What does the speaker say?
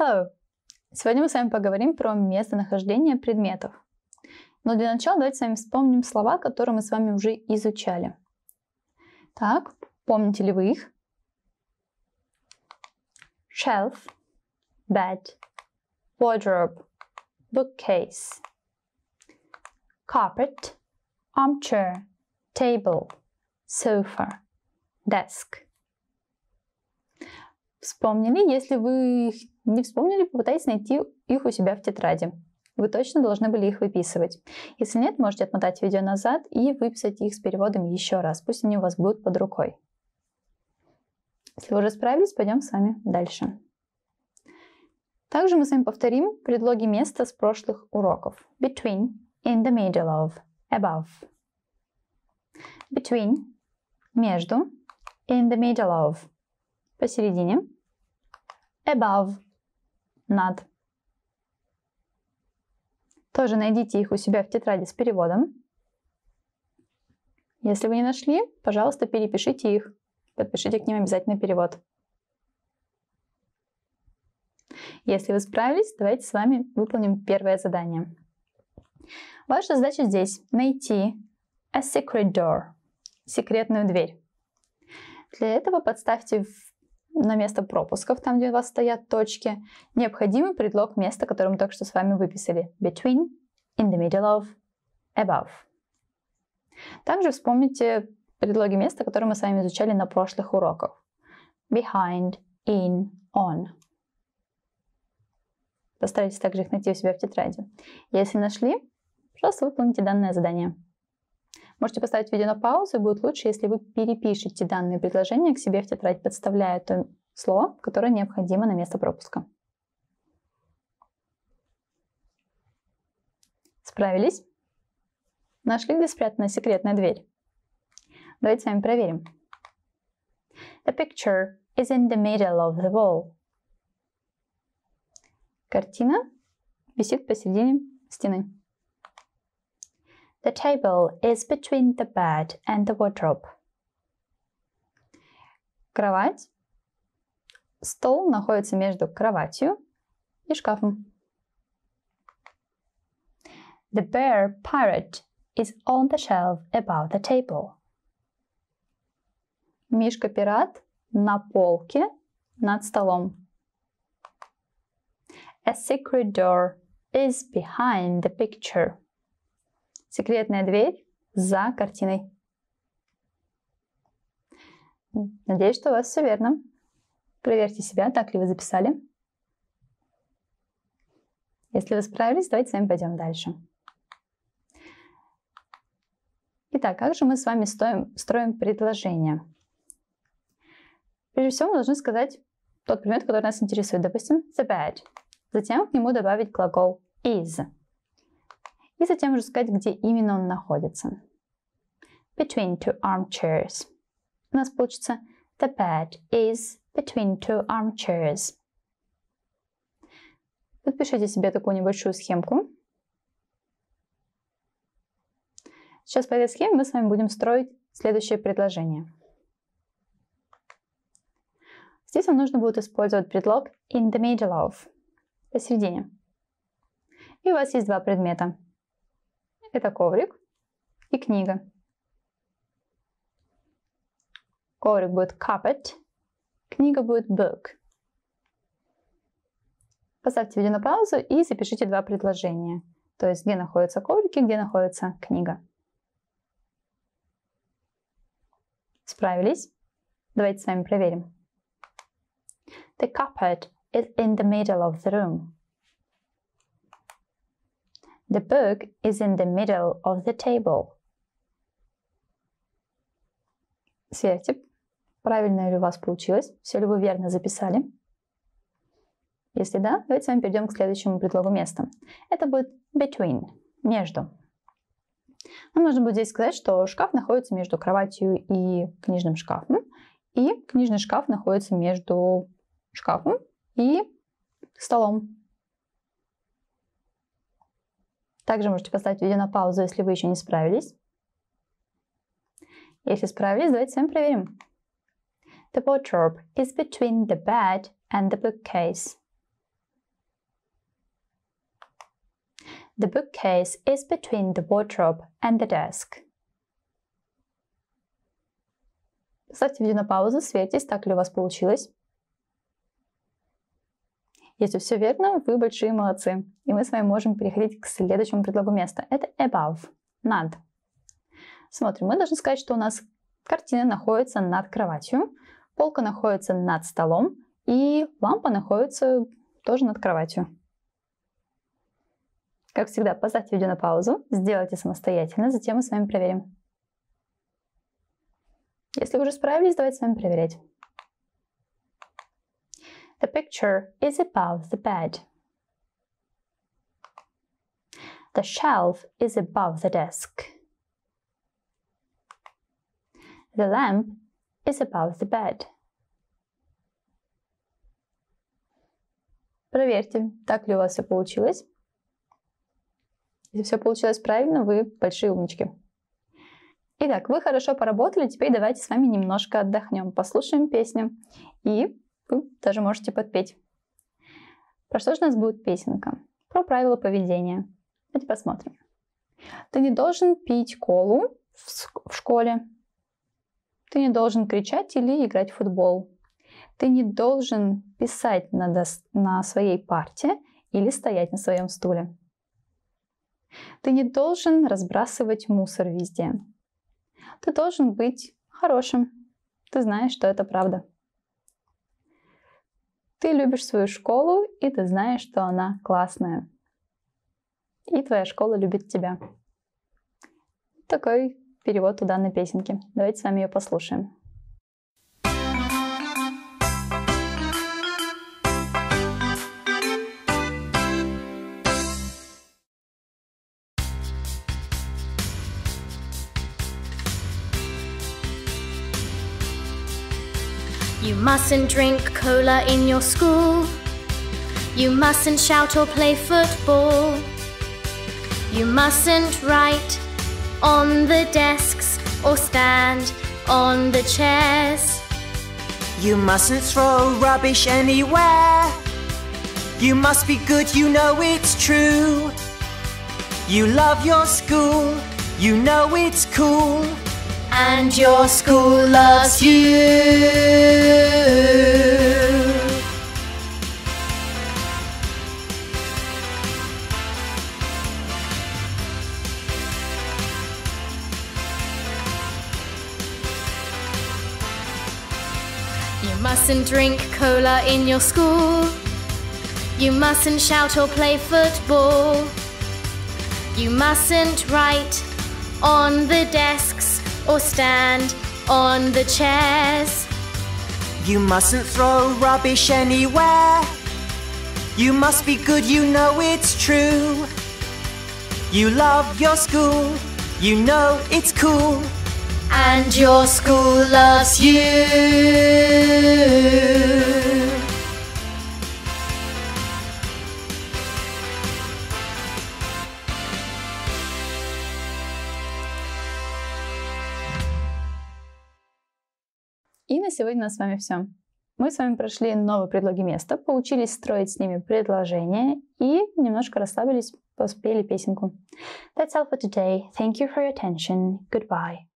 Hello! Сегодня мы с вами поговорим про местонахождение предметов. Но для начала давайте с вами вспомним слова, которые мы с вами уже изучали. Так, помните ли вы их? Shelf, bed, wardrobe, bookcase, carpet, armchair, table, sofa, desk. Вспомнили, если вы их не вспомнили? Попытайтесь найти их у себя в тетради. Вы точно должны были их выписывать. Если нет, можете отмотать видео назад и выписать их с переводом еще раз. Пусть они у вас будут под рукой. Если вы уже справились, пойдем с вами дальше. Также мы с вами повторим предлоги места с прошлых уроков. Between, in the middle of, above. Between – между, in the middle of – посередине, above – над. Тоже найдите их у себя в тетради с переводом. Если вы не нашли, пожалуйста, перепишите их. Подпишите к ним обязательно перевод. Если вы справились, давайте с вами выполним первое задание. Ваша задача здесь – найти a secret door – секретную дверь. Для этого подставьте в на место пропусков, там, где у вас стоят точки, необходимый предлог места, который мы только что с вами выписали. Between, in the middle of, above. Также вспомните предлоги места, которые мы с вами изучали на прошлых уроках. Behind, in, on. Постарайтесь также их найти у себя в тетради. Если нашли, пожалуйста, выполните данное задание. Можете поставить видео на паузу, и будет лучше, если вы перепишете данные предложения к себе в тетрадь, подставляя то слово, которое необходимо на место пропуска. Справились? Нашли, где спрятана секретная дверь? Давайте с вами проверим. The picture is in the middle of the wall. Картина висит посередине стены. The table is between the bed and the wardrobe. Кровать. Стол находится между кроватью и шкафом. The bear parrot is on the shelf above the table. Мишка-пират на полке над столом. A secret door is behind the picture. Секретная дверь за картиной. Надеюсь, что у вас все верно. Проверьте себя, так ли вы записали. Если вы справились, давайте с вами пойдем дальше. Итак, как же мы с вами стоим, строим предложение? Прежде всего, мы должны сказать тот предмет, который нас интересует. Допустим, the bed. Затем к нему добавить глагол is и затем уже сказать, где именно он находится. Between two armchairs. У нас получится The bed is between two armchairs. Подпишите себе такую небольшую схемку. Сейчас по этой схеме мы с вами будем строить следующее предложение. Здесь вам нужно будет использовать предлог in the middle of, посередине. И у вас есть два предмета это коврик и книга. Коврик будет carpet, книга будет book. Поставьте видео на паузу и запишите два предложения. То есть, где находятся коврики, где находится книга. Справились? Давайте с вами проверим. The carpet is in the middle of the room. The book is in the middle of the table. Сверьте, правильно ли у вас получилось, все ли вы верно записали. Если да, давайте с вами перейдем к следующему предлогу места. Это будет between, между. Нам нужно будет здесь сказать, что шкаф находится между кроватью и книжным шкафом, и книжный шкаф находится между шкафом и столом. Также можете поставить видео на паузу, если вы еще не справились. Если справились, давайте с вами проверим. The wardrobe is between the bed and the bookcase. The bookcase is between the wardrobe and the desk. Ставьте видео на паузу, сверьтесь, так ли у вас получилось. Если все верно, вы большие молодцы. И мы с вами можем переходить к следующему предлогу места. Это above, над. Смотрим, мы должны сказать, что у нас картина находится над кроватью, полка находится над столом, и лампа находится тоже над кроватью. Как всегда, поставьте видео на паузу, сделайте самостоятельно, затем мы с вами проверим. Если вы уже справились, давайте с вами проверять. The picture is above the bed. The shelf is above the desk. The lamp is above the bed. Проверьте, так ли у вас все получилось. Если все получилось правильно, вы большие умнички. Итак, вы хорошо поработали, теперь давайте с вами немножко отдохнем, послушаем песню и вы тоже можете подпеть. Про что же у нас будет песенка? Про правила поведения. Давайте посмотрим. Ты не должен пить колу в школе. Ты не должен кричать или играть в футбол. Ты не должен писать на, дос- на своей парте или стоять на своем стуле. Ты не должен разбрасывать мусор везде. Ты должен быть хорошим. Ты знаешь, что это правда. Ты любишь свою школу, и ты знаешь, что она классная. И твоя школа любит тебя. Такой перевод у данной песенки. Давайте с вами ее послушаем. mustn't drink cola in your school. You mustn't shout or play football. You mustn't write on the desks or stand on the chairs. You mustn't throw rubbish anywhere. You must be good, you know it's true. You love your school, you know it's cool and your school loves you. You mustn't drink cola in your school. You mustn't shout or play football. You mustn't write on the desks or stand on the chairs. You mustn't throw rubbish anywhere. You must be good, you know it's true. You love your school, you know it's cool. And your school loves you. И на сегодня у нас с вами все. Мы с вами прошли новые предлоги места, поучились строить с ними предложения и немножко расслабились, поспели песенку. That's all for today. Thank you for your attention. Goodbye.